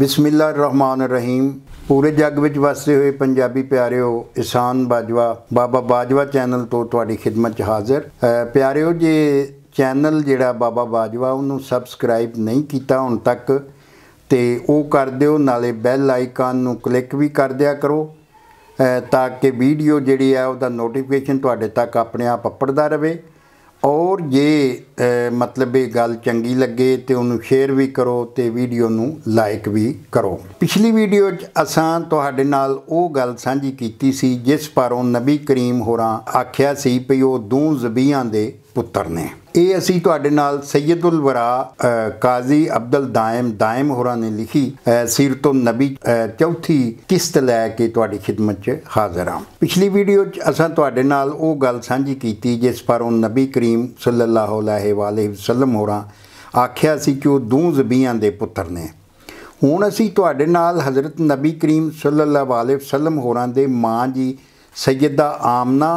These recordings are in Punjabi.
ਬਿਸਮਿਲ੍ਲਾਹਿਰ ਰਹਿਮਾਨਿਰ ਰਹੀਮ ਪੂਰੇ ਜੱਗ ਵਿੱਚ ਵਸਦੇ ਹੋਏ ਪੰਜਾਬੀ ਪਿਆਰਿਓ ਇਸਾਨ ਬਾਜਵਾ ਬਾਬਾ ਬਾਜਵਾ ਚੈਨਲ ਤੋਂ ਤੁਹਾਡੀ ਖidmat 'ਚ ਹਾਜ਼ਰ ਪਿਆਰਿਓ ਜੇ ਚੈਨਲ ਜਿਹੜਾ ਬਾਬਾ ਬਾਜਵਾ ਉਹਨੂੰ ਸਬਸਕ੍ਰਾਈਬ ਨਹੀਂ ਕੀਤਾ ਹੁਣ ਤੱਕ ਤੇ ਉਹ ਕਰ ਦਿਓ ਨਾਲੇ ਬੈਲ ਆਈਕਨ ਨੂੰ ਕਲਿੱਕ ਵੀ ਕਰ ਦਿਆ ਕਰੋ ਤਾਂ ਕਿ ਵੀਡੀਓ ਜਿਹੜੀ ਆ ਉਹਦਾ ਨੋਟੀਫਿਕੇਸ਼ਨ ਤੁਹਾਡੇ ਤੱਕ ਆਪਣੇ ਆਪ ਅੱਪੜਦਾ ਰਹੇ ਔਰ ਜੇ ਮਤਲਬ ਇਹ ਗੱਲ ਚੰਗੀ ਲੱਗੇ ਤੇ ਉਹਨੂੰ ਸ਼ੇਅਰ ਵੀ ਕਰੋ ਤੇ ਵੀਡੀਓ ਨੂੰ ਲਾਈਕ ਵੀ ਕਰੋ ਪਿਛਲੀ ਵੀਡੀਓ 'ਚ ਅਸਾਂ ਤੁਹਾਡੇ ਨਾਲ ਉਹ ਗੱਲ ਸਾਂਝੀ ਕੀਤੀ ਸੀ ਜਿਸ ਪਰ ਉਹ ਨਬੀ ਕਰੀਮ ਹੋਰਾਂ ਆਖਿਆ ਸੀ ਕਿ ਉਹ ਦੋ ਜ਼ਬੀਆਂ ਦੇ ਪੁੱਤਰ ਨੇ ਇਹ ਅਸੀਂ ਤੁਹਾਡੇ ਨਾਲ ਸੈਯਦੁਲ ਵਰਾ ਕਾਜ਼ੀ ਅਬਦਲ ਦਾਇਮ ਦਾਇਮ ਹੋਰਾਂ ਨੇ ਲਿਖੀ ਸੀਰਤੁਨ ਨਬੀ ਚੌਥੀ ਕਿਸ਼ਤ ਲੈ ਕੇ ਤੁਹਾਡੀ ਖidmat 'ਚ ਹਾਜ਼ਰ ਹਾਂ ਪਿਛਲੀ ਵੀਡੀਓ 'ਚ ਅਸਾਂ ਤੁਹਾਡੇ ਨਾਲ ਉਹ ਗੱਲ ਸਾਂਝੀ ਕੀਤੀ ਜਿਸ ਪਰ ਉਹ ਨਬੀ ਕਰੀਮ ਸੱਲੱਲਾਹੁ ਅਲੈਹਿ ਵਾਲੇ ਵਸੱਲਮ ਹੋਰਾਂ ਆਖਿਆ ਸੀ ਕਿ ਉਹ ਦੂ ਜ਼ਬੀਆਂ ਦੇ ਪੁੱਤਰ ਨੇ ਹੁਣ ਅਸੀਂ ਤੁਹਾਡੇ ਨਾਲ ਹਜ਼ਰਤ ਨਬੀ ਕਰੀਮ ਸੱਲੱਲਾਹੁ ਅਲੈਹਿ ਵਸੱਲਮ ਹੋਰਾਂ ਦੇ ਮਾਂ ਜੀ ਸੈਯਦਾ ਆਮਨਾ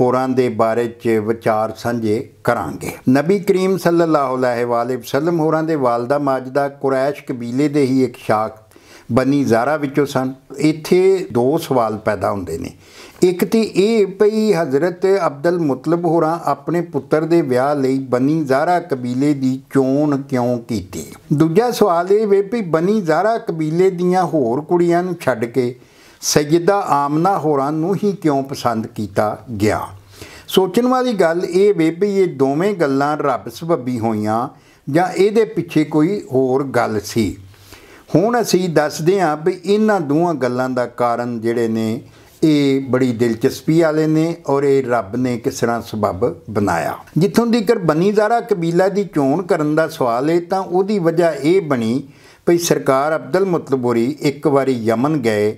ਹੋਰਾਂ ਦੇ ਬਾਰੇ ਚ ਵਿਚਾਰ ਸਾਂਝੇ ਕਰਾਂਗੇ ਨਬੀ ਕਰੀਮ ਸੱਲੱਲਾਹੁ ਅਲੈਹਿ ਵਸੱਲਮ ਹੋਰਾਂ ਦੇ ਵਾਲਦਾ ਮਾਜਦਾ ਕੁਰੈਸ਼ ਕਬੀਲੇ ਦੇ ਹੀ ਇੱਕ ਸ਼ਾਖ ਬਨੀ ਜ਼ਾਰਾ ਵਿੱਚੋਂ ਸਨ ਇੱਥੇ ਦੋ ਸਵਾਲ ਪੈਦਾ ਹੁੰਦੇ ਨੇ ਇੱਕ ਤੇ ਇਹ ਪਈ ਹਜ਼ਰਤ ਅਬਦੁਲ ਮੁਤਲਬ ਹੋਰਾਂ ਆਪਣੇ ਪੁੱਤਰ ਦੇ ਵਿਆਹ ਲਈ ਬਨੀ ਜ਼ਾਰਾ ਕਬੀਲੇ ਦੀ ਚੋਣ ਕਿਉਂ ਕੀਤੀ ਦੂਜਾ ਸਵਾਲ ਇਹ ਵੇ ਵੀ ਬਨੀ ਜ਼ਾਰਾ ਕਬੀਲੇ ਦੀਆਂ ਹੋਰ ਕੁੜੀਆਂ ਨੂੰ ਛੱਡ ਕੇ ਸੈਯਦਾ ਆਮਨਾ ਹੋਰਾਂ ਨੂੰ ਹੀ ਕਿਉਂ ਪਸੰਦ ਕੀਤਾ ਗਿਆ ਸੋਚਣ ਵਾਲੀ ਗੱਲ ਇਹ ਵੇ ਵੀ ਇਹ ਦੋਵੇਂ ਗੱਲਾਂ ਰੱਬ ਸਬੱਬੀ ਹੋਈਆਂ ਜਾਂ ਇਹਦੇ ਪਿੱਛੇ ਕੋਈ ਹੋਰ ਗੱਲ ਸੀ ਹੁਣ ਅਸੀਂ ਦੱਸਦੇ ਹਾਂ ਵੀ ਇਹਨਾਂ ਦੋਹਾਂ ਗੱਲਾਂ ਦਾ ਕਾਰਨ ਜਿਹੜੇ ਨੇ ਇਹ ਬੜੀ ਦਿਲਚਸਪੀ ਵਾਲੇ ਨੇ ਔਰ ਇਹ ਰੱਬ ਨੇ ਕਿਸ ਤਰ੍ਹਾਂ ਸਬਬ ਬਣਾਇਆ ਜਿੱਥੋਂ ਦੀ ਕਰ ਜ਼ਾਰਾ ਕਬੀਲਾ ਦੀ ਚੋਣ ਕਰਨ ਦਾ ਸਵਾਲ ਹੈ ਤਾਂ ਉਹਦੀ ਵਜ੍ਹਾ ਇਹ ਬਣੀ ਭਈ ਸਰਕਾਰ ਅਬਦੁਲ ਮੁਤਲਬੋਰੀ ਇੱਕ ਵਾਰੀ ਯਮਨ ਗਏ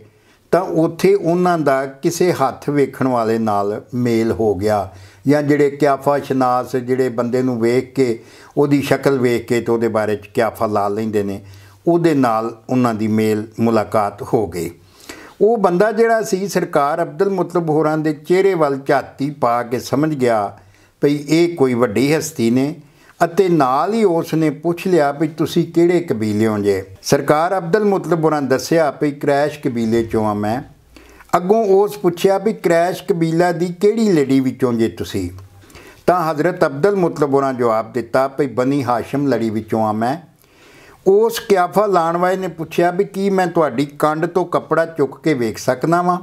ਤਾਂ ਉੱਥੇ ਉਹਨਾਂ ਦਾ ਕਿਸੇ ਹੱਥ ਵੇਖਣ ਵਾਲੇ ਨਾਲ ਮੇਲ ਹੋ ਗਿਆ ਜਾਂ ਜਿਹੜੇ ਕਿਆਫਾ ਸ਼ਨਾਸ ਜਿਹੜੇ ਬੰਦੇ ਨੂੰ ਵੇਖ ਕੇ ਉਹਦੀ ਸ਼ਕਲ ਵੇਖ ਕੇ ਤੇ ਉਹਦੇ ਬਾਰੇ ਚ ਕਿਆਫਾ ਲਾ ਲੈਂਦੇ ਨੇ ਉਹਦੇ ਨਾਲ ਉਹਨਾਂ ਦੀ ਮੇਲ ਮੁਲਾਕਾਤ ਹੋ ਗਈ ਉਹ ਬੰਦਾ ਜਿਹੜਾ ਸੀ ਸਰਕਾਰ ਅਬਦੁਲ ਮੁਤਲਬ ਹੋਰਾਂ ਦੇ ਚਿਹਰੇ ਵੱਲ ਝਾਤੀ ਪਾ ਕੇ ਸਮਝ ਗਿਆ ਭਈ ਇਹ ਕੋਈ ਵੱਡੀ ਹਸਤੀ ਨੇ ਅਤੇ ਨਾਲ ਹੀ ਉਸ ਨੇ ਪੁੱਛ ਲਿਆ ਵੀ ਤੁਸੀਂ ਕਿਹੜੇ ਹੋ ਜੇ ਸਰਕਾਰ ਅਬਦੁਲ ਮੁਤਲਬ ਉਹਨਾਂ ਦੱਸਿਆ ਵੀ ਕ੍ਰੈਸ਼ ਕਬੀਲੇ ਚੋਂ ਆ ਮੈਂ ਅੱਗੋਂ ਉਸ ਪੁੱਛਿਆ ਵੀ ਕ੍ਰੈਸ਼ ਕਬੀਲਾ ਦੀ ਕਿਹੜੀ ਲੜੀ ਵਿੱਚੋਂ ਜੇ ਤੁਸੀਂ ਤਾਂ ਹਜ਼ਰਤ ਅਬਦੁਲ ਮੁਤਲਬ ਉਹਨਾਂ ਜਵਾਬ ਦਿੱਤਾ ਵੀ ਬਨੀ ਹਾਸ਼ਮ ਲੜੀ ਵਿੱਚੋਂ ਆ ਮੈਂ ਉਸ ਕਿਆਫਾ ਲਾਣ ਵਾਲੇ ਨੇ ਪੁੱਛਿਆ ਵੀ ਕੀ ਮੈਂ ਤੁਹਾਡੀ ਕੰਡ ਤੋਂ ਕੱਪੜਾ ਚੁੱਕ ਕੇ ਵੇਖ ਸਕਦਾ ਵਾਂ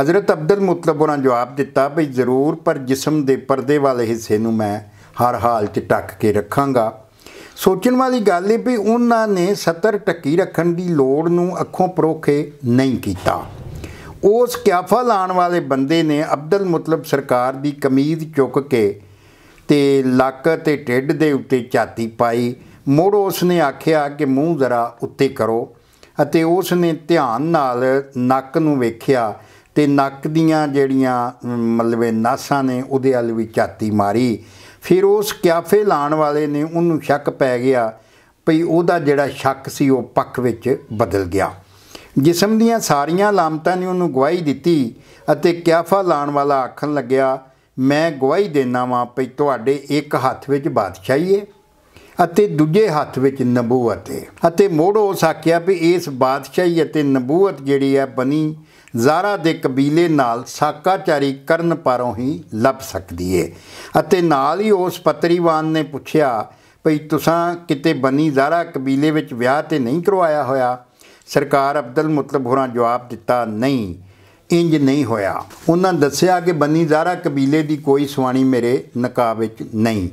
ਹਜ਼ਰਤ ਅਬਦੁਲ ਮੁਤਲਬ ਉਹਨਾਂ ਜਵਾਬ ਦਿੱਤਾ ਵੀ ਜ਼ਰੂਰ ਪਰ ਜਿਸਮ ਦੇ ਪਰਦੇ ਵਾਲੇ ਹਿੱਸੇ ਨੂੰ ਮੈਂ ਹਰ ਹਾਲ 'ਚ ਟੱਕ ਕੇ ਰੱਖਾਂਗਾ ਸੋਚਣ ਵਾਲੀ ਗੱਲ ਇਹ ਵੀ ਉਹਨਾਂ ਨੇ 70 ਟੱਕੀ ਰੱਖਣ ਦੀ ਲੋੜ ਨੂੰ ਅੱਖੋਂ ਪਰੋਖੇ ਨਹੀਂ ਕੀਤਾ ਉਸ ਕਿਆਫਾ ਲਾਣ ਵਾਲੇ ਬੰਦੇ ਨੇ ਅਬਦੁਲ ਮੁਤਲਬ ਸਰਕਾਰ ਦੀ ਕਮੀਜ਼ ਚੁੱਕ ਕੇ ਤੇ ਲੱਕ ਤੇ ਢਿੱਡ ਦੇ ਉੱਤੇ ਛਾਤੀ ਪਾਈ ਮੋੜ ਉਸ ਨੇ ਆਖਿਆ ਕਿ ਮੂੰਹ ਜ਼ਰਾ ਉੱਤੇ ਕਰੋ ਅਤੇ ਉਸ ਨੇ ਧਿਆਨ ਨਾਲ ਨੱਕ ਨੂੰ ਵੇਖਿਆ ਤੇ ਨੱਕ ਦੀਆਂ ਜਿਹੜੀਆਂ ਮਤਲਬੇ ਨਾਸਾਂ ਨੇ ਉਹਦੇ ਵੱਲ ਵੀ ਛਾਤੀ ਮਾਰੀ ਫਿਰ ਉਸ ਕਿਆਫੇ ਲਾਣ ਵਾਲੇ ਨੇ ਉਹਨੂੰ ਸ਼ੱਕ ਪੈ ਗਿਆ ਭਈ ਉਹਦਾ ਜਿਹੜਾ ਸ਼ੱਕ ਸੀ ਉਹ ਪੱਖ ਵਿੱਚ ਬਦਲ ਗਿਆ ਜਿਸਮ ਦੀਆਂ ਸਾਰੀਆਂ ਲਾਮਤਾਂ ਨੇ ਉਹਨੂੰ ਗਵਾਹੀ ਦਿੱਤੀ ਅਤੇ ਕਿਆਫਾ ਲਾਣ ਵਾਲਾ ਆਖਣ ਲੱਗਿਆ ਮੈਂ ਗਵਾਹੀ ਦੇਣਾ ਵਾਂ ਭਈ ਤੁਹਾਡੇ ਇੱਕ ਹੱਥ ਵਿੱਚ ਬਾਦਸ਼ਾਹੀ ਹੈ ਅਤੇ ਦੂਜੇ ਹੱਥ ਵਿੱਚ ਨਬੂਵਤ ਹੈ ਅਤੇ ਮੋੜੋ ਸਾਕਿਆ ਵੀ ਇਸ ਬਾਦਸ਼ਾਹੀ ਅਤੇ ਨਬੂਵਤ ਜਿਹੜੀ ਹੈ ਬਣੀ ਜ਼ਾਰਾ ਦੇ ਕਬੀਲੇ ਨਾਲ ਸਾਕਾਚਾਰੀ ਕਰਨ ਪਰੋਂ ਹੀ ਲੱਭ ਸਕਦੀ ਏ ਅਤੇ ਨਾਲ ਹੀ ਉਸ ਪਤਰੀਵਾਨ ਨੇ ਪੁੱਛਿਆ ਭਈ ਤੁਸੀਂ ਕਿਤੇ ਬਨੀ ਜ਼ਾਰਾ ਕਬੀਲੇ ਵਿੱਚ ਵਿਆਹ ਤੇ ਨਹੀਂ ਕਰਵਾਇਆ ਹੋਇਆ ਸਰਕਾਰ ਅਬਦੁਲ ਮੁਤਲਬ ਹੋਰਾਂ ਜਵਾਬ ਦਿੱਤਾ ਨਹੀਂ ਇੰਜ ਨਹੀਂ ਹੋਇਆ ਉਹਨਾਂ ਦੱਸਿਆ ਕਿ ਬਨੀ ਜ਼ਾਰਾ ਕਬੀਲੇ ਦੀ ਕੋਈ ਸਵਾਣੀ ਮੇਰੇ ਨਕਾਬ ਵਿੱਚ ਨਹੀਂ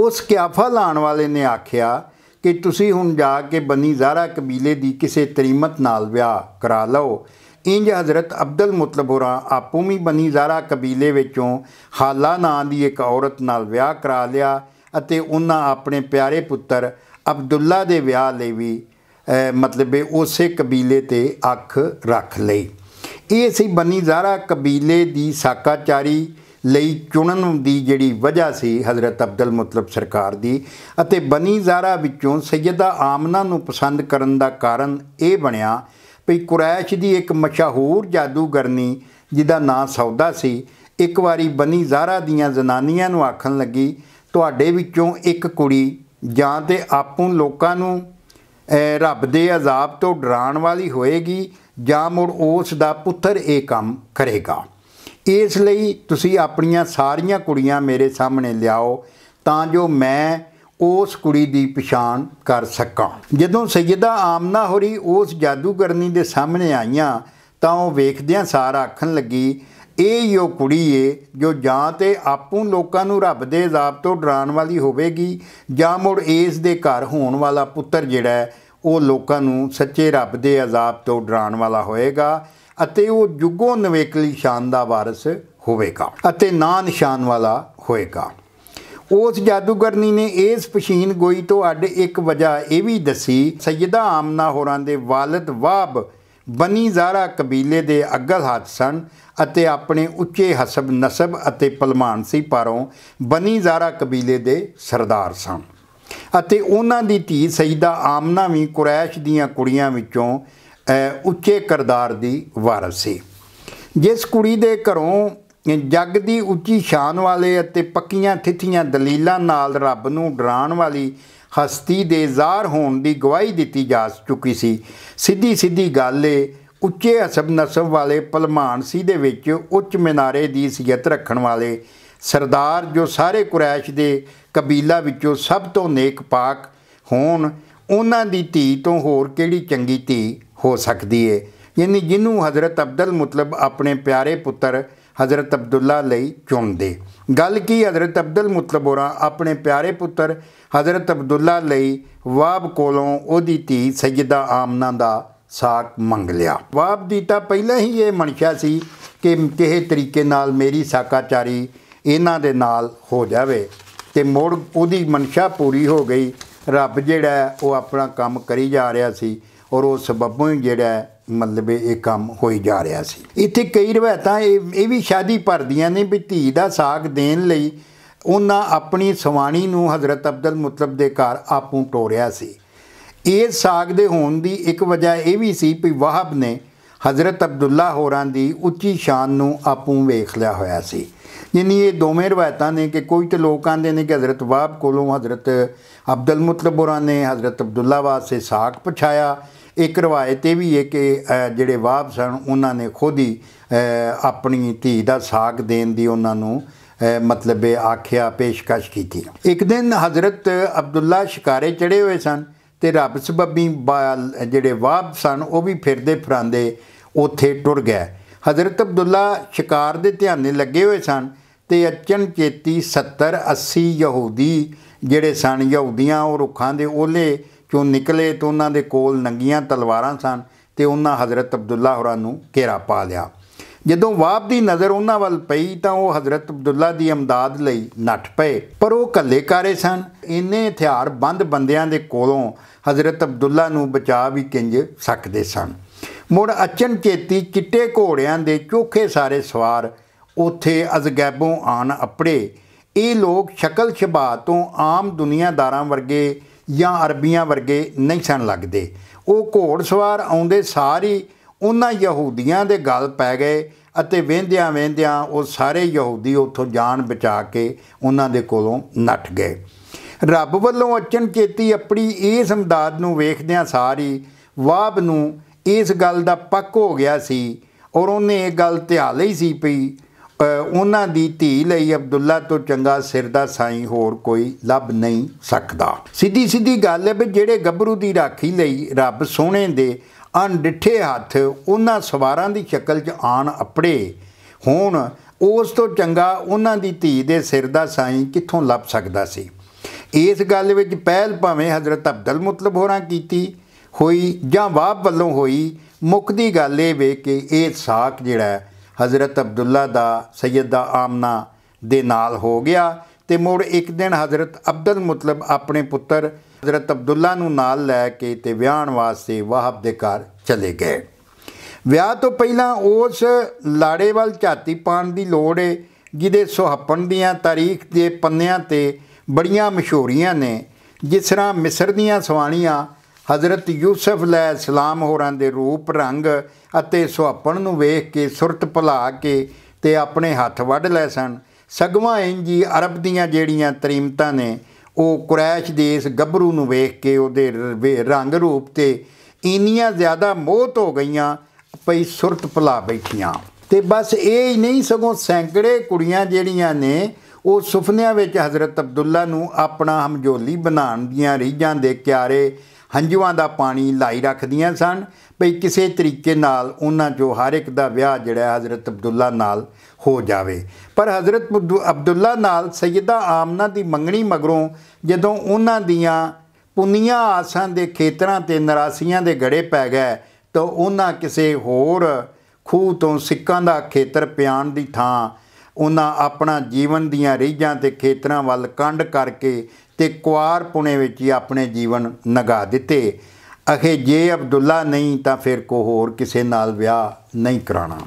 ਉਸ ਕਿਆਫਾ ਲਾਣ ਵਾਲੇ ਨੇ ਆਖਿਆ ਕਿ ਤੁਸੀਂ ਹੁਣ ਜਾ ਕੇ ਬਨੀ ਜ਼ਾਰਾ ਕਬੀਲੇ ਦੀ ਕਿਸੇ ਤਰੀਮਤ ਨਾਲ ਵਿਆਹ ਕਰਾ ਲਓ ਇੰਜ ਹਜ਼ਰਤ ਅਬਦਲ ਮੁਤਲਬ ਹੋਰਾਂ ਆਪੂਮੀ ਬਨੀ ਜ਼ਾਰਾ ਕਬੀਲੇ ਵਿੱਚੋਂ ਹਾਲਾ ਨਾਂ ਦੀ ਇੱਕ ਔਰਤ ਨਾਲ ਵਿਆਹ ਕਰਾ ਲਿਆ ਅਤੇ ਉਹਨਾਂ ਆਪਣੇ ਪਿਆਰੇ ਪੁੱਤਰ ਅਬਦੁੱਲਾ ਦੇ ਵਿਆਹ ਲਈ ਵੀ ਮਤਲਬ ਉਸੇ ਕਬੀਲੇ ਤੇ ਅੱਖ ਰੱਖ ਲਈ ਇਹ ਸੀ ਬਨੀ ਜ਼ਾਰਾ ਕਬੀਲੇ ਦੀ ਸਾਕਾਚਾਰੀ ਲਈ ਚੁਣਨ ਦੀ ਜਿਹੜੀ ਵਜ੍ਹਾ ਸੀ ਹਜ਼ਰਤ ਅਬਦੁਲ ਮੁਤਲਬ ਸਰਕਾਰ ਦੀ ਅਤੇ ਬਨੀ ਜ਼ਾਰਾ ਵਿੱਚੋਂ ਸੈਯਦਾ ਆਮਨਾ ਨੂੰ ਪਸੰਦ ਕਰਨ ਦਾ ਕਾਰਨ ਇਹ ਬਣਿਆ ਵੀ ਕੁਰੈਸ਼ ਦੀ ਇੱਕ ਮਸ਼ਹੂਰ ਜਾਦੂਗਰਨੀ ਜਿਹਦਾ ਨਾਂ ਸੌਦਾ ਸੀ ਇੱਕ ਵਾਰੀ ਬਨੀ ਜ਼ਾਰਾ ਦੀਆਂ ਜ਼ਨਾਨੀਆਂ ਨੂੰ ਆਖਣ ਲੱਗੀ ਤੁਹਾਡੇ ਵਿੱਚੋਂ ਇੱਕ ਕੁੜੀ ਜਾਂ ਤੇ ਆਪੂ ਲੋਕਾਂ ਨੂੰ ਰੱਬ ਦੇ ਅਜ਼ਾਬ ਤੋਂ ਡਰਾਉਣ ਵਾਲੀ ਹੋਏਗੀ ਜਾਂ ਮੁਰ ਉਸ ਦਾ ਪੁੱਤਰ ਇਹ ਕੰਮ ਕਰੇਗਾ ਇਸ ਲਈ ਤੁਸੀਂ ਆਪਣੀਆਂ ਸਾਰੀਆਂ ਕੁੜੀਆਂ ਮੇਰੇ ਸਾਹਮਣੇ ਲਿਆਓ ਤਾਂ ਜੋ ਮੈਂ ਉਸ ਕੁੜੀ ਦੀ ਪਛਾਣ ਕਰ ਸਕਾਂ ਜਦੋਂ ਸੈਯਦਾ ਆਮਨਾ ਹੋਰੀ ਉਸ ਜਾਦੂਗਰਨੀ ਦੇ ਸਾਹਮਣੇ ਆਈਆਂ ਤਾਂ ਉਹ ਵੇਖਦਿਆਂ ਸਾਰ ਆਖਣ ਲੱਗੀ ਇਹ ਹੀ ਉਹ ਕੁੜੀ ਏ ਜੋ ਜਾਂ ਤੇ ਆਪੂ ਲੋਕਾਂ ਨੂੰ ਰੱਬ ਦੇ ਅਜ਼ਾਬ ਤੋਂ ਡਰਾਉਣ ਵਾਲੀ ਹੋਵੇਗੀ ਜਾਂ ਮੁੜ ਇਸ ਦੇ ਘਰ ਹੋਣ ਵਾਲਾ ਪੁੱਤਰ ਜਿਹੜਾ ਉਹ ਲੋਕਾਂ ਨੂੰ ਸੱਚੇ ਰੱਬ ਦੇ ਅਜ਼ਾਬ ਤੋਂ ਡਰਾਉਣ ਵਾਲਾ ਹੋਏਗਾ ਅਤੇ ਉਹ ਜੁਗੋ ਨਵੇਕਲੀ ਸ਼ਾਨ ਦਾ ਵਾਰਿਸ ਹੋਵੇਗਾ ਅਤੇ ਨਾ ਨਿਸ਼ਾਨ ਵਾਲਾ ਹੋਏਗਾ ਉਸ ਜਾਦੂਗਰਨੀ ਨੇ ਇਸ ਪਸ਼ੀਨ ਗੋਈ ਤੋਂ ਅੱਡ ਇੱਕ ਵਜ੍ਹਾ ਇਹ ਵੀ ਦੱਸੀ ਸੈਯਦਾ ਆਮਨਾ ਹੋਰਾਂ ਦੇ ਵਾਲਦ ਵਾਬ ਬਨੀ ਜ਼ਾਰਾ ਕਬੀਲੇ ਦੇ ਅੱਗਲ ਹੱਥ ਸਨ ਅਤੇ ਆਪਣੇ ਉੱਚੇ ਹਸਬ ਨਸਬ ਅਤੇ ਪਲਮਾਨ ਸੀ ਪਰੋਂ ਬਨੀ ਜ਼ਾਰਾ ਕਬੀਲੇ ਦੇ ਸਰਦਾਰ ਸਨ ਅਤੇ ਉਹਨਾਂ ਦੀ ਧੀ ਸੈਯਦਾ ਆਮਨਾ ਵੀ ਕੁਰੈਸ਼ ਦੀਆਂ ਕੁੜੀਆਂ ਵਿੱਚੋਂ ਉੱਚੇ ਕਰਦਾਰ ਦੀ ਵਾਰਸ ਸੀ ਜਿਸ ਕੁੜੀ ਦੇ ਘਰੋਂ ਜੱਗ ਦੀ ਉੱਚੀ ਸ਼ਾਨ ਵਾਲੇ ਅਤੇ ਪੱਕੀਆਂ ਥਿੱਥੀਆਂ ਦਲੀਲਾਂ ਨਾਲ ਰੱਬ ਨੂੰ ਡਰਾਉਣ ਵਾਲੀ ਹਸਤੀ ਦੇ ਜ਼ਾਹਰ ਹੋਣ ਦੀ ਗਵਾਹੀ ਦਿੱਤੀ ਜਾ ਚੁੱਕੀ ਸੀ ਸਿੱਧੀ ਸਿੱਧੀ ਗੱਲ ਏ ਉੱਚੇ ਅਸਬ ਨਸਬ ਵਾਲੇ ਪਲਮਾਨ ਸੀ ਦੇ ਵਿੱਚ ਉੱਚ ਮਿਨਾਰੇ ਦੀ ਸਿਹਤ ਰੱਖਣ ਵਾਲੇ ਸਰਦਾਰ ਜੋ ਸਾਰੇ ਕੁਰੈਸ਼ ਦੇ ਕਬੀਲਾ ਵਿੱਚੋਂ ਸਭ ਤੋਂ ਨੇਕ ਪਾਕ ਹੋਣ ਉਹਨਾਂ ਦੀ ਧੀ ਤੋਂ ਹੋਰ ਕਿਹੜੀ ਚੰਗੀ ਧੀ ਹੋ ਸਕਦੀ ਏ ਯਾਨੀ ਜਿਹਨੂੰ ਹਜ਼ਰਤ ਅਬਦਲ ਮੁਤਲਬ ਆਪਣੇ ਪਿਆਰੇ ਪੁੱਤਰ ਹਜ਼ਰਤ ਅਬਦੁੱਲਾ ਲਈ ਚੁਣਦੇ ਗੱਲ ਕੀ ਹਜ਼ਰਤ ਅਬਦੁਲ ਮੁਤਲਬ ਹੋਰਾਂ ਆਪਣੇ ਪਿਆਰੇ ਪੁੱਤਰ ਹਜ਼ਰਤ ਅਬਦੁੱਲਾ ਲਈ ਵਾਬ ਕੋਲੋਂ ਉਹਦੀ ਧੀ ਸੈਯਦਾ ਆਮਨਾ ਦਾ ਸਾਕ ਮੰਗ ਲਿਆ ਵਾਬ ਦੀ ਤਾਂ ਪਹਿਲਾਂ ਹੀ ਇਹ ਮਨਸ਼ਾ ਸੀ ਕਿ ਕਿਸੇ ਤਰੀਕੇ ਨਾਲ ਮੇਰੀ ਸਾਕਾਚਾਰੀ ਇਹਨਾਂ ਦੇ ਨਾਲ ਹੋ ਜਾਵੇ ਤੇ ਮੋੜ ਉਹਦੀ ਮਨਸ਼ਾ ਪੂਰੀ ਹੋ ਗਈ ਰੱਬ ਜਿਹੜਾ ਉਹ ਆਪਣਾ ਕੰਮ ਕਰੀ ਜਾ ਰਿਹਾ ਸੀ ਔਰ ਉਹ ਸਬਬੋਂ ਜਿਹੜਾ ਮਤਲਬ ਇਹ ਕੰਮ ਹੋਈ ਜਾ ਰਿਹਾ ਸੀ ਇੱਥੇ ਕਈ ਰਵਾਇਤਾਂ ਇਹ ਵੀ ਸ਼ਾਦੀ ਭਰਦੀਆਂ ਨੇ ਵੀ ਧੀ ਦਾ ਸਾਗ ਦੇਣ ਲਈ ਉਹਨਾਂ ਆਪਣੀ ਸਵਾਣੀ ਨੂੰ ਹਜ਼ਰਤ ਅਬਦੁਲ ਮੁਤਲਬ ਦੇ ਘਰ ਆਪੂ ਟੋਰਿਆ ਸੀ ਇਹ ਸਾਗ ਦੇ ਹੋਣ ਦੀ ਇੱਕ ਵਜ੍ਹਾ ਇਹ ਵੀ ਸੀ ਕਿ ਵਾਹਬ ਨੇ ਹਜ਼ਰਤ ਅਬਦੁੱਲਾ ਹੋਰਾਂ ਦੀ ਉੱਚੀ ਸ਼ਾਨ ਨੂੰ ਆਪੂ ਵੇਖ ਲਿਆ ਹੋਇਆ ਸੀ ਜਿੰਨੀ ਇਹ ਦੋਵੇਂ ਰਵਾਇਤਾਂ ਨੇ ਕਿ ਕੋਈ ਤੇ ਲੋਕ ਆਂਦੇ ਨੇ ਕਿ ਹਜ਼ਰਤ ਵਾਹਬ ਕੋਲੋਂ ਹਜ਼ਰਤ ਅਬਦੁਲ ਮੁਤਲਬ ਹੋਰਾਂ ਨੇ ਹਜ਼ਰਤ ਅਬਦੁੱਲਾ ਵਾਸਤੇ ਸਾਗ ਪਛਾਇਆ ਇੱਕ ਰਵਾਇਤ ਇਹ ਵੀ ਹੈ ਕਿ ਜਿਹੜੇ ਵਾਹਬ ਸਨ ਉਹਨਾਂ ਨੇ ਖੁਦ ਹੀ ਆਪਣੀ ਧੀ ਦਾ ਸਾਗ ਦੇਣ ਦੀ ਉਹਨਾਂ ਨੂੰ ਮਤਲਬ ਆਖਿਆ ਪੇਸ਼ਕਸ਼ ਕੀਤੀ ਇੱਕ ਦਿਨ ਹਜ਼ਰਤ ਅਬਦੁੱਲਾ ਸ਼ਿਕਾਰੇ ਚੜੇ ਹੋਏ ਸਨ ਤੇ ਰੱਬ ਸਬੱਬੀ ਜਿਹੜੇ ਵਾਹਬ ਸਨ ਉਹ ਵੀ ਫਿਰਦੇ ਫਰਾਂਦੇ ਉੱਥੇ ਟੁਰ ਗਏ ਹਜ਼ਰਤ ਅਬਦੁੱਲਾ ਸ਼ਿਕਾਰ ਦੇ ਧਿਆਨੇ ਲੱਗੇ ਹੋਏ ਸਨ ਤੇ ਅਚਨ ਚੇਤੀ 70 80 ਯਹੂਦੀ ਜਿਹੜੇ ਸਨ ਯਹੂਦੀਆਂ ਉਹ ਰੁੱਖਾਂ ਦੇ ਓਲੇ ਚੋਂ ਨਿਕਲੇ ਤਾਂ ਉਹਨਾਂ ਦੇ ਕੋਲ ਨੰਗੀਆਂ ਤਲਵਾਰਾਂ ਸਨ ਤੇ ਉਹਨਾਂ ਹਜ਼ਰਤ ਅਬਦੁੱਲਾ ਹੋਰਾਂ ਨੂੰ ਘੇਰਾ ਪਾ ਲਿਆ ਜਦੋਂ ਵਾਪ ਦੀ ਨਜ਼ਰ ਉਹਨਾਂ ਵੱਲ ਪਈ ਤਾਂ ਉਹ ਹਜ਼ਰਤ ਅਬਦੁੱਲਾ ਦੀ امداد ਲਈ ਨੱਠ ਪਏ ਪਰ ਉਹ ਕੱਲੇ ਕਾਰੇ ਸਨ ਇੰਨੇ ਹਥਿਆਰ ਬੰਦ ਬੰਦਿਆਂ ਦੇ ਕੋਲੋਂ ਹਜ਼ਰਤ ਅਬਦੁੱਲਾ ਨੂੰ ਬਚਾ ਵੀ ਕਿੰਜ ਸਕਦੇ ਸਨ ਮੁੜ ਅਚਨ ਚੇਤੀ ਚਿੱਟੇ ਘੋੜਿਆਂ ਦੇ ਚੋਖੇ ਸਾਰੇ ਸਵਾਰ ਉਥੇ ਅਜ਼ਗੈਬੋਂ ਆਣ ਅਪੜੇ ਇਹ ਲੋਕ ਸ਼ਕਲ ਸ਼ਬਾਹ ਤੋਂ ਆਮ ਦੁਨੀਆਦਾਰਾਂ ਵਰਗੇ ਜਾਂ ਅਰਬੀਆਂ ਵਰਗੇ ਨਹੀਂ ਸਣ ਲੱਗਦੇ ਉਹ ਘੋੜਸਵਾਰ ਆਉਂਦੇ ਸਾਰੀ ਉਹਨਾਂ ਯਹੂਦੀਆਂ ਦੇ ਗਲ ਪੈ ਗਏ ਅਤੇ ਵੇਂਦਿਆਂ ਵੇਂਦਿਆਂ ਉਹ ਸਾਰੇ ਯਹੂਦੀ ਉੱਥੋਂ ਜਾਨ ਬਚਾ ਕੇ ਉਹਨਾਂ ਦੇ ਕੋਲੋਂ ਨੱਠ ਗਏ ਰੱਬ ਵੱਲੋਂ ਅਚਨ ਚੇਤੀ ਆਪਣੀ ਇਸ ਅਮਦਾਦ ਨੂੰ ਵੇਖਦਿਆਂ ਸਾਰੀ ਵਾਬ ਨੂੰ ਇਸ ਗੱਲ ਦਾ ਪੱਕ ਹੋ ਗਿਆ ਸੀ ਔਰ ਉਹਨੇ ਇਹ ਗੱਲ ਧਿਆ ਲਈ ਸੀ ਪਈ ਉਹਨਾਂ ਦੀ ਧੀ ਲਈ ਅਬਦੁੱਲਾ ਤੋਂ ਚੰਗਾ ਸਿਰ ਦਾ ਸਾਈਂ ਹੋਰ ਕੋਈ ਲੱਭ ਨਹੀਂ ਸਕਦਾ ਸਿੱਧੀ ਸਿੱਧੀ ਗੱਲ ਹੈ ਵੀ ਜਿਹੜੇ ਗੱਭਰੂ ਦੀ ਰਾਖੀ ਲਈ ਰੱਬ ਸੋਹਣੇ ਦੇ ਅਣਡਿੱਠੇ ਹੱਥ ਉਹਨਾਂ ਸਵਾਰਾਂ ਦੀ ਸ਼ਕਲ 'ਚ ਆਣ ਅਪੜੇ ਹੋਣ ਉਸ ਤੋਂ ਚੰਗਾ ਉਹਨਾਂ ਦੀ ਧੀ ਦੇ ਸਿਰ ਦਾ ਸਾਈਂ ਕਿੱਥੋਂ ਲੱਭ ਸਕਦਾ ਸੀ ਇਸ ਗੱਲ ਵਿੱਚ ਪਹਿਲ ਭਾਵੇਂ ਹਜ਼ਰਤ ਅਬਦਲ ਮੁਤਲਬ ਹੋਰਾਂ ਕੀਤੀ ਹੋਈ ਜਾਂ ਬਾਪ ਵੱਲੋਂ ਹੋਈ ਮੁੱਖ ਦੀ ਗੱਲ ਇਹ ਵੇ ਕਿ ਇਹ ਸਾਖ ਜਿਹੜਾ ਹਜ਼ਰਤ ਅਬਦੁੱਲਾ ਦਾ ਸੈਯਦਾ ਆਮਨਾ ਦੇ ਨਾਲ ਹੋ ਗਿਆ ਤੇ ਮੁੜ ਇੱਕ ਦਿਨ ਹਜ਼ਰਤ ਅਬਦੁਲ ਮੁਤਲਬ ਆਪਣੇ ਪੁੱਤਰ ਹਜ਼ਰਤ ਅਬਦੁੱਲਾ ਨੂੰ ਨਾਲ ਲੈ ਕੇ ਤੇ ਵਿਆਹਣ ਵਾਸਤੇ ਵਾਹਬ ਦੇ ਘਰ ਚਲੇ ਗਏ ਵਿਆਹ ਤੋਂ ਪਹਿਲਾਂ ਉਸ ਲਾੜੇ ਵੱਲ ਝਾਤੀ ਪਾਣ ਦੀ ਲੋੜ ਏ ਜਿਹਦੇ ਸੁਹੱਪਣ ਦੀਆਂ ਤਾਰੀਖ ਦੇ ਪੰਨਿਆਂ ਤੇ ਬੜੀਆਂ ਮਸ਼ਹੂਰੀਆਂ ਨੇ ਜਿਸ ਤਰ੍ਹਾਂ ਮਿਸਰ ਦੀਆਂ ਸਵਾਣੀਆਂ ਹਜ਼ਰਤ ਯੂਸਫ ਲੈ ਸਲਾਮ ਹੋਰਾਂ ਦੇ ਰੂਪ ਰੰਗ ਅਤੇ ਸੁਹਾਪਣ ਨੂੰ ਵੇਖ ਕੇ ਸੁਰਤ ਭਲਾ ਕੇ ਤੇ ਆਪਣੇ ਹੱਥ ਵੱਢ ਲੈ ਸਨ ਸਗਵਾ ਇੰਜੀ ਅਰਬ ਦੀਆਂ ਜਿਹੜੀਆਂ ਤਰੀਮਤਾਂ ਨੇ ਉਹ ਕੁਰੈਸ਼ ਦੇ ਇਸ ਗੱਭਰੂ ਨੂੰ ਵੇਖ ਕੇ ਉਹਦੇ ਰੰਗ ਰੂਪ ਤੇ ਇੰਨੀਆਂ ਜ਼ਿਆਦਾ ਮੋਹਤ ਹੋ ਗਈਆਂ ਪਈ ਸੁਰਤ ਭਲਾ ਬੈਠੀਆਂ ਤੇ ਬਸ ਇਹ ਹੀ ਨਹੀਂ ਸਗੋਂ ਸੈਂਕੜੇ ਕੁੜੀਆਂ ਜਿਹੜੀਆਂ ਨੇ ਉਹ ਸੁਪਨਿਆਂ ਵਿੱਚ ਹਜ਼ਰਤ ਅਬਦੁੱਲਾ ਨੂੰ ਆਪਣਾ ਹਮਜੋਲੀ ਬਣਾਉਣ ਦੀਆਂ ਰੀਝਾਂ ਦੇ ਕਿਆਰੇ ਹੰਝੂਆਂ ਦਾ ਪਾਣੀ ਲਾਈ ਰੱਖਦੀਆਂ ਸਨ ਭਈ ਕਿਸੇ ਤਰੀਕੇ ਨਾਲ ਉਹਨਾਂ ਜੋ ਹਰ ਇੱਕ ਦਾ ਵਿਆਹ ਜਿਹੜਾ ਹਜ਼ਰਤ ਅਬਦੁੱਲਾ ਨਾਲ ਹੋ ਜਾਵੇ ਪਰ ਹਜ਼ਰਤ ਅਬਦੁੱਲਾ ਨਾਲ ਸੈਯਦਾ ਆਮਨਾ ਦੀ ਮੰਗਣੀ ਮਗਰੋਂ ਜਦੋਂ ਉਹਨਾਂ ਦੀਆਂ ਪੁੰਨੀਆਂ ਆਸਾਂ ਦੇ ਖੇਤਰਾਂ ਤੇ ਨਰਾਸੀਆਂ ਦੇ ਗੜੇ ਪੈ ਗਏ ਤਾਂ ਉਹਨਾਂ ਕਿਸੇ ਹੋਰ ਖੂਹ ਤੋਂ ਸਿੱਕਾਂ ਦਾ ਖੇਤਰ ਪਿਆਣ ਦੀ ਥਾਂ ਉਹਨਾਂ ਆਪਣਾ ਜੀਵਨ ਦੀਆਂ ਰੀਝਾਂ ਤੇ ਖੇਤਰਾਂ ਵੱਲ ਕੰਡ ਕਰਕੇ ਤੇ ਕੁਆਰ ਪੁਣੇ ਵਿੱਚ ਹੀ ਆਪਣੇ ਜੀਵਨ ਨਗਾ ਦਿੱਤੇ ਅਖੇ ਜੇ ਅਬਦੁੱਲਾ ਨਹੀਂ ਤਾਂ ਫਿਰ ਕੋ ਹੋਰ ਕਿਸੇ ਨਾਲ ਵਿਆਹ ਨਹੀਂ ਕਰਾਣਾ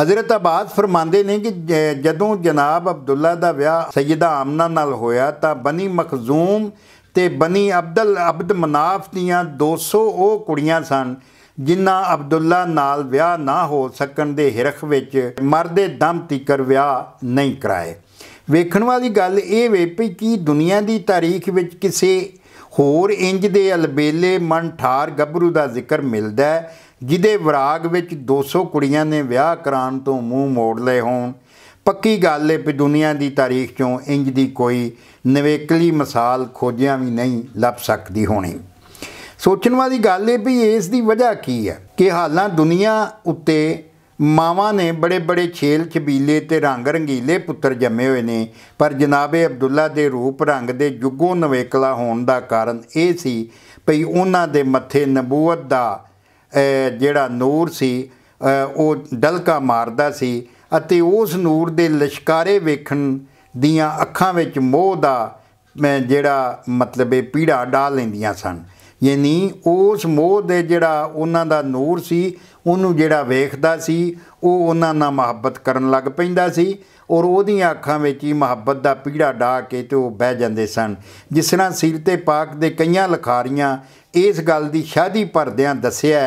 ਹਜ਼ਰਤ ਆਬਾਦ ਫਰਮਾਉਂਦੇ ਨੇ ਕਿ ਜਦੋਂ ਜਨਾਬ ਅਬਦੁੱਲਾ ਦਾ ਵਿਆਹ ਸੈਯਦਾ ਆਮਨਾ ਨਾਲ ਹੋਇਆ ਤਾਂ ਬਨੀ ਮਖਜ਼ੂਮ ਤੇ ਬਨੀ ਅਬਦਲ ਅਬਦ ਮਨਾਫ ਦੀਆਂ 200 ਉਹ ਕੁੜੀਆਂ ਸਨ ਜਿਨ੍ਹਾਂ ਅਬਦੁੱਲਾ ਨਾਲ ਵਿਆਹ ਨਾ ਹੋ ਸਕਣ ਦੇ ਹਿਰਖ ਵਿੱਚ ਮਰਦੇ ਦਮ ਤੀਕਰ ਵਿਆਹ ਨਹੀਂ ਕਰਾਏ ਵੇਖਣ ਵਾਲੀ ਗੱਲ ਇਹ ਵੇ ਵੀ ਕੀ ਦੁਨੀਆ ਦੀ ਤਾਰੀਖ ਵਿੱਚ ਕਿਸੇ ਹੋਰ ਇੰਜ ਦੇ ਅਲਬੇਲੇ ਮਨ ਠਾਰ ਗੱਭਰੂ ਦਾ ਜ਼ਿਕਰ ਮਿਲਦਾ ਹੈ ਜਿਹਦੇ ਵਿਰਾਗ ਵਿੱਚ 200 ਕੁੜੀਆਂ ਨੇ ਵਿਆਹ ਕਰਾਉਣ ਤੋਂ ਮੂੰਹ ਮੋੜ ਲਏ ਹੋਣ ਪੱਕੀ ਗੱਲ ਏ ਵੀ ਦੁਨੀਆ ਦੀ ਤਾਰੀਖ 'ਚੋਂ ਇੰਜ ਦੀ ਕੋਈ ਨਵੇਕਲੀ ਮਿਸਾਲ ਖੋਜਿਆ ਵੀ ਨਹੀਂ ਲੱਭ ਸਕਦੀ ਹੋਣੀ ਸੋਚਣ ਵਾਲੀ ਗੱਲ ਏ ਵੀ ਇਸ ਦੀ ਵਜ੍ਹਾ ਕੀ ਹੈ ਕਿ ਹਾਲਾਂ ਦੁਨੀਆ ਉੱਤੇ ਮਾਵਾਂ ਨੇ ਬੜੇ ਬੜੇ ਛੇਲ ਛਬੀਲੇ ਤੇ ਰੰਗ ਰੰਗੀਲੇ ਪੁੱਤਰ ਜੰਮੇ ਹੋਏ ਨੇ ਪਰ ਜਨਾਬੇ ਅਬਦੁੱਲਾ ਦੇ ਰੂਪ ਰੰਗ ਦੇ ਜੁਗੋਂ ਨਵੇਕਲਾ ਹੋਣ ਦਾ ਕਾਰਨ ਇਹ ਸੀ ਭਈ ਉਹਨਾਂ ਦੇ ਮੱਥੇ ਨਬੂਵਤ ਦਾ ਜਿਹੜਾ ਨੂਰ ਸੀ ਉਹ ਡਲਕਾ ਮਾਰਦਾ ਸੀ ਅਤੇ ਉਸ ਨੂਰ ਦੇ ਲਸ਼ਕਾਰੇ ਵੇਖਣ ਦੀਆਂ ਅੱਖਾਂ ਵਿੱਚ ਮੋਹ ਦਾ ਜਿਹੜਾ ਮਤਲਬ ਇਹ ਪੀੜਾ ਡਾਲ ਲੈਂਦੀਆਂ ਸਨ ਯਾਨੀ ਉਸ ਮੋਹ ਦੇ ਜਿਹੜਾ ਉਹਨਾਂ ਦਾ ਨੂਰ ਸੀ ਉਹਨੂੰ ਜਿਹੜਾ ਵੇਖਦਾ ਸੀ ਉਹ ਉਹਨਾਂ ਨਾਲ ਮੁਹੱਬਤ ਕਰਨ ਲੱਗ ਪੈਂਦਾ ਸੀ ਔਰ ਉਹਦੀਆਂ ਅੱਖਾਂ ਵਿੱਚ ਹੀ ਮੁਹੱਬਤ ਦਾ ਪੀੜਾ ਡਾ ਕੇ ਤੇ ਉਹ ਬਹਿ ਜਾਂਦੇ ਸਨ ਜਿਸ ਤਰ੍ਹਾਂ ਸੀਰਤੇ ਪਾਕ ਦੇ ਕਈਆਂ ਲਖਾਰੀਆਂ ਇਸ ਗੱਲ ਦੀ ਸ਼ਾਦੀ ਪਰਦਿਆਂ ਦੱਸਿਆ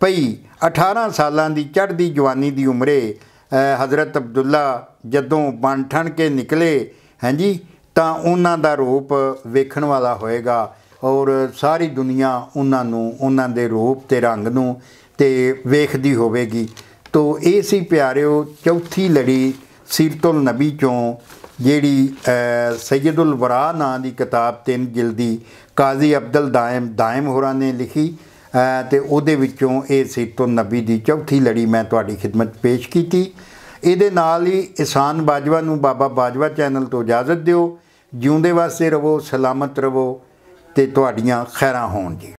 ਪਈ 18 ਸਾਲਾਂ ਦੀ ਚੜ੍ਹਦੀ ਜਵਾਨੀ ਦੀ ਉਮਰੇ ਹਜ਼ਰਤ ਅਬਦੁੱਲਾ ਜਦੋਂ ਬਣ ਕੇ ਨਿਕਲੇ ਹਾਂਜੀ ਤਾਂ ਉਹਨਾਂ ਦਾ ਰੂਪ ਵੇਖਣ ਵਾਲਾ ਹੋਏਗਾ ਔਰ ਸਾਰੀ ਦੁਨੀਆ ਉਹਨਾਂ ਨੂੰ ਉਹਨਾਂ ਦੇ ਰੂਪ ਤੇ ਰੰਗ ਨੂੰ ਤੇ ਵੇਖਦੀ ਹੋਵੇਗੀ ਤੋ ਇਹ ਸੀ ਪਿਆਰਿਓ ਚੌਥੀ ਲੜੀ ਸੀਰਤੁਲ ਨਬੀ ਚੋਂ ਜਿਹੜੀ ਸੈਯਦੁਲ ਵਰਾ ਨਾਂ ਦੀ ਕਿਤਾਬ ਤਿੰਨ ਜਿਲਦੀ ਕਾਜ਼ੀ ਅਬਦਲ ਦਾਇਮ ਦਾਇਮ ਹੋਰਾਂ ਨੇ ਲਿਖੀ ਤੇ ਉਹਦੇ ਵਿੱਚੋਂ ਇਹ ਸੀਰਤੁਲ ਨਬੀ ਦੀ ਚੌਥੀ ਲੜੀ ਮੈਂ ਤੁਹਾਡੀ ਖidmat ਪੇਸ਼ ਕੀਤੀ ਇਹਦੇ ਨਾਲ ਹੀ ਇਸਾਨ ਬਾਜਵਾ ਨੂੰ ਬਾਬਾ ਬਾਜਵਾ ਚੈਨਲ ਤੋਂ ਇਜਾਜ਼ਤ ਦਿਓ ਜਿਉਂਦੇ ਵਾਸਤੇ ਰਵੋ ਸਲਾਮਤ ਰਵੋ ਤੇ ਤੁਹਾਡੀਆਂ ਖੈਰਾਂ ਹੋਣ ਜੀ